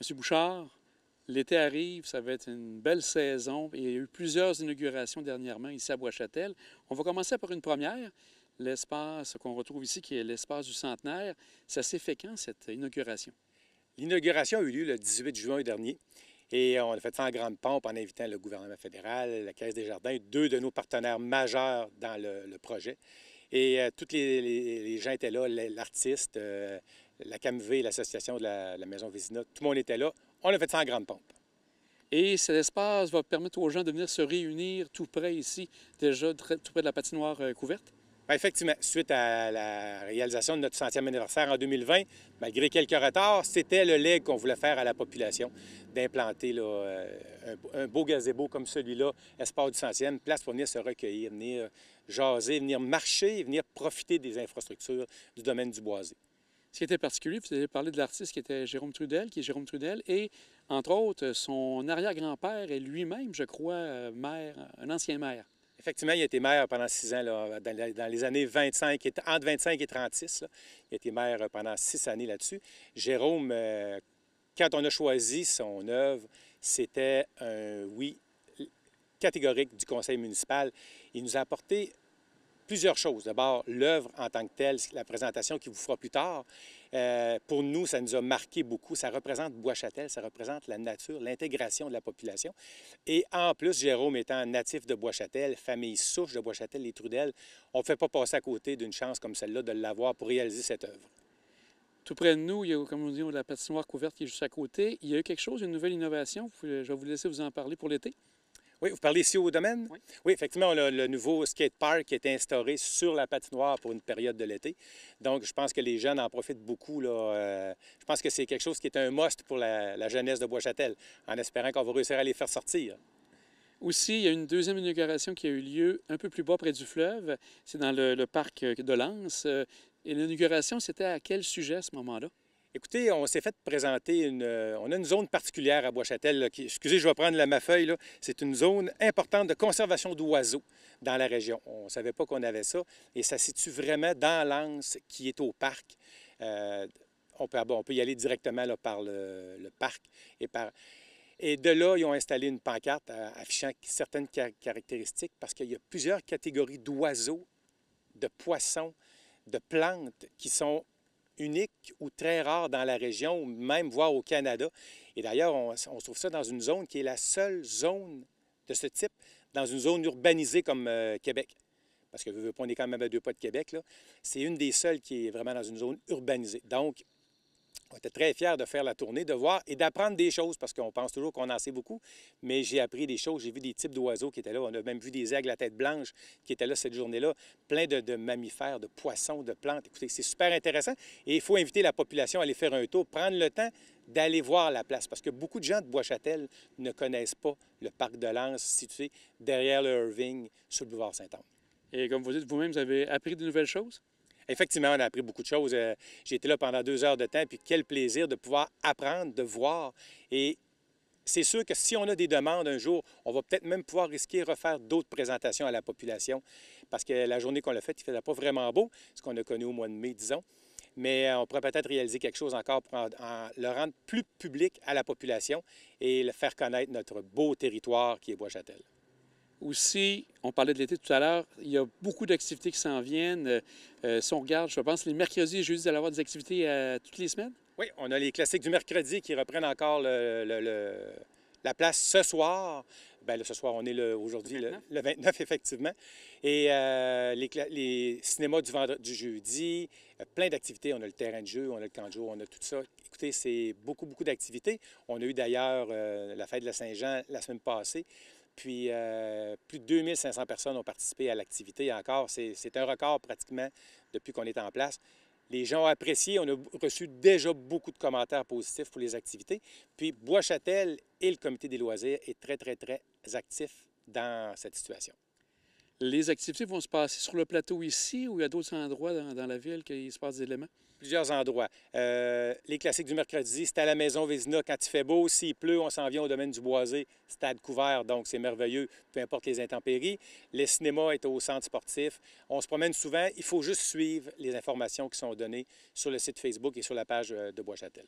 Monsieur Bouchard, l'été arrive, ça va être une belle saison. Il y a eu plusieurs inaugurations dernièrement ici à Bois-Châtel. On va commencer par une première, l'espace qu'on retrouve ici, qui est l'espace du centenaire. Ça s'est fait quand, cette inauguration? L'inauguration a eu lieu le 18 juin dernier. Et on a fait ça en grande pompe en invitant le gouvernement fédéral, la Caisse des Jardins, deux de nos partenaires majeurs dans le, projet. Et euh, tous les, gens étaient là, l'artiste, euh, la CAMV, l'association de la, maison Vésina, tout le monde était là. On a fait ça en grande pompe. Et cet espace va permettre aux gens de venir se réunir tout près ici, déjà tout près de la patinoire euh, couverte? Ben, effectivement, suite à la réalisation de notre centième anniversaire en 2020, malgré quelques retards, c'était le leg qu'on voulait faire à la population, d'implanter euh, un, un, beau gazebo comme celui-là, espace du centième, place pour venir se recueillir, venir jaser, venir marcher, venir profiter des infrastructures du domaine du boisé. Ce qui était particulier, vous avez parlé de l'artiste qui était Jérôme Trudel, qui est Jérôme Trudel, et entre autres, son arrière-grand-père est lui-même, je crois, euh, maire, un ancien maire. Effectivement, il a été maire pendant six ans, dans, les années 25, entre 25 et 36. Il a été maire euh, pendant six années là-dessus. Jérôme, euh, quand on a choisi son œuvre, c'était un oui catégorique du conseil municipal. Il nous a apporté plusieurs choses. D'abord, l'œuvre en tant que telle, la présentation qui vous fera plus tard, euh, pour nous, ça nous a marqué beaucoup. Ça représente Bois-Châtel, ça représente la nature, l'intégration de la population. Et en plus, Jérôme étant natif de Bois-Châtel, famille souche de Bois-Châtel, les Trudel, on ne fait pas passer à côté d'une chance comme celle-là de l'avoir pour réaliser cette œuvre. Tout près de nous, il y a, comme on dit, la patinoire couverte qui est juste à côté. Il y a eu quelque chose, une nouvelle innovation. Je vais vous laisser vous en parler pour l'été. Oui, vous parlez ici au domaine? Oui. effectivement, on a le nouveau skatepark qui est instauré sur la patinoire pour une période de l'été. Donc, je pense que les jeunes en profitent beaucoup. Là. Euh, je pense que c'est quelque chose qui est un must pour la, jeunesse de Bois-Châtel, en espérant qu'on va réussir à les faire sortir. Aussi, il y a une deuxième inauguration qui a eu lieu un peu plus bas près du fleuve. C'est dans le, parc de Lens. Euh, et l'inauguration, c'était à quel sujet à ce moment-là? Écoutez, on s'est fait présenter une. Euh, on a une zone particulière à Bois-Châtel. Excusez, je vais prendre la, ma feuille. C'est une zone importante de conservation d'oiseaux dans la région. On ne savait pas qu'on avait ça. Et ça situe vraiment dans l'anse qui est au parc. Euh, on, peut, y aller directement par le, parc et par. Et de là, ils ont installé une pancarte euh, affichant certaines caractéristiques parce qu'il y a plusieurs catégories d'oiseaux, de poissons, de plantes qui sont unique ou très rare dans la région, même voire au Canada. Et d'ailleurs, on, se trouve ça dans une zone qui est la seule zone de ce type, dans une zone urbanisée comme euh, Québec. Parce que, vous veux, on quand même à deux pas de Québec, C'est une des seules qui est vraiment dans une zone urbanisée. Donc, on était très fiers de faire la tournée, de voir et d'apprendre des choses parce qu'on pense toujours qu'on en sait beaucoup, mais j'ai appris des choses. J'ai vu des types d'oiseaux qui étaient là. On a même vu des aigles à tête blanche qui étaient là cette journée-là, plein de, mammifères, de poissons, de plantes. Écoutez, c'est super intéressant et il faut inviter la population à aller faire un tour, prendre le temps d'aller voir la place parce que beaucoup de gens de Bois-Châtel ne connaissent pas le parc de Lens situé derrière le Irving sur le boulevard Saint-Anne. Et comme vous dites, vous-même, vous avez appris de nouvelles choses? effectivement, on a appris beaucoup de choses. Euh, j'ai été là pendant deux heures de temps, puis quel plaisir de pouvoir apprendre, de voir. Et c'est sûr que si on a des demandes un jour, on va peut-être même pouvoir risquer de refaire d'autres présentations à la population, parce que la journée qu'on a faite, il ne faisait pas vraiment beau, ce qu'on a connu au mois de mai, disons. Mais euh, on pourrait peut-être réaliser quelque chose encore pour le rendre plus public à la population et le faire connaître notre beau territoire qui est Bois-Châtel. Aussi, on parlait de l'été tout à l'heure, il y a beaucoup d'activités qui s'en viennent. Euh, euh, si on regarde, je pense, les mercredis et jeudis, avoir des activités euh, toutes les semaines? Oui, on a les classiques du mercredi qui reprennent encore la place ce soir. Bien, ce soir, on est aujourd'hui le, 29, effectivement. Et les, cinémas du, vendredi, du jeudi, plein d'activités. On a le terrain de jeu, on a le camp de jour, on a tout ça. Écoutez, c'est beaucoup, beaucoup d'activités. On a eu d'ailleurs la fête de la Saint-Jean la semaine passée. Puis euh, plus de 2500 personnes ont participé à l'activité encore. C'est un record pratiquement depuis qu'on est en place. Les gens ont apprécié. On a reçu déjà beaucoup de commentaires positifs pour les activités. Puis Bois-Châtel et le comité des loisirs est très, très, très actif dans cette situation. Les activités vont se passer sur le plateau ici ou il y a d'autres endroits dans, la ville qui se passe des éléments? plusieurs endroits. Euh, les classiques du mercredi, c'est à la Maison Vézina quand il fait beau. S'il pleut, on s'en vient au domaine du Boisé, stade couvert, donc c'est merveilleux, peu importe les intempéries. Le cinéma est au centre sportif. On se promène souvent. Il faut juste suivre les informations qui sont données sur le site Facebook et sur la page euh, de Bois-Châtel.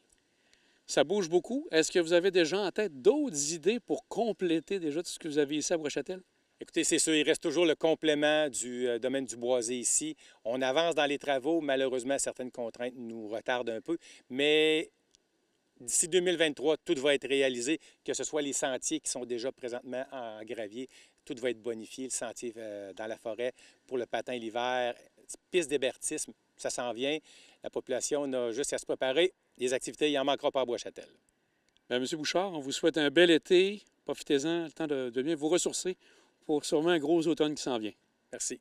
Ça bouge beaucoup. Est-ce que vous avez déjà en tête d'autres idées pour compléter déjà tout ce que vous avez ici à Bois-Châtel? Écoutez, c'est sûr, il reste toujours le complément du euh, domaine du boisé ici. On avance dans les travaux. Malheureusement, certaines contraintes nous retardent un peu, mais d'ici 2023, tout va être réalisé, que ce soit les sentiers qui sont déjà présentement en gravier, tout va être bonifié, le sentier euh, dans la forêt pour le patin l'hiver, piste d'hébertisme, ça s'en vient. La population a juste à se préparer. Les activités, il en manquera pas à Bois-Châtel. Ben, Monsieur Bouchard, on vous souhaite un bel été. Profitez-en, le temps de, de bien vous ressourcer pour sûrement un gros automne qui s'en vient. Merci.